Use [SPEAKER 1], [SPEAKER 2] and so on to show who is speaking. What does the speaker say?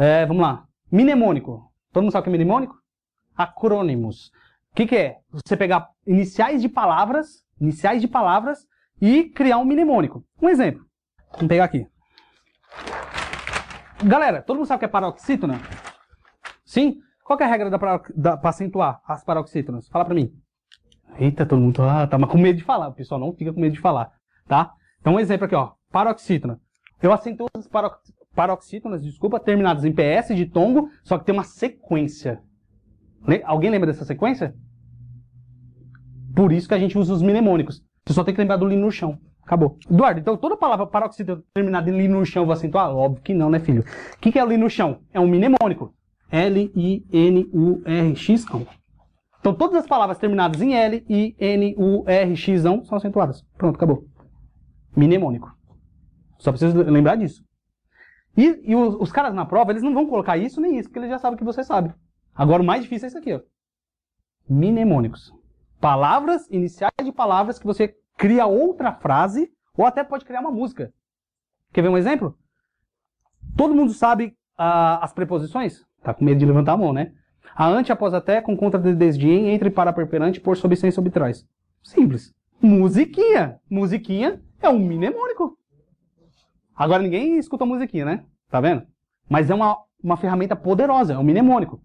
[SPEAKER 1] É, vamos lá. Mnemônico. Todo mundo sabe o que é mnemônico? Acrônimos. O que, que é? Você pegar iniciais de palavras, iniciais de palavras e criar um mnemônico. Um exemplo. Vamos pegar aqui. Galera, todo mundo sabe o que é paroxítona? Sim? Qual é a regra da, da, pra acentuar as paroxítonas? Fala pra mim. Eita, todo mundo ah, tá com medo de falar. O pessoal não fica com medo de falar, tá? Então, um exemplo aqui, ó. Paroxítona. Eu acentuo as paroxítonas paroxítonas, desculpa, terminadas em PS de tongo, só que tem uma sequência. Né? Alguém lembra dessa sequência? Por isso que a gente usa os mnemônicos. Você só tem que lembrar do li no chão. Acabou. Eduardo, então toda palavra paroxítona terminada em li no chão, vou acentuar? Ah, óbvio que não, né, filho? O que, que é li no chão? É um mnemônico. l i n u r x Então todas as palavras terminadas em L, I, N, U, R, X, ão são acentuadas. Pronto, acabou. Mnemônico. Só precisa lembrar disso. E, e os, os, caras na prova, eles não vão colocar isso nem isso, porque eles já sabem que você sabe. Agora o mais difícil é isso aqui, ó. Mnemônicos. Palavras, iniciais de palavras que você cria outra frase, ou até pode criar uma música. Quer ver um exemplo? Todo mundo sabe ah, as preposições? Tá com medo de levantar a mão, né? A ante, após até, com contra de em, entre para perperante, por sob sem sob, trás. Simples. Musiquinha. Musiquinha é um mnemônico. Agora ninguém escuta musiquinha, né? Tá vendo? Mas é uma, uma ferramenta poderosa, é um mnemônico.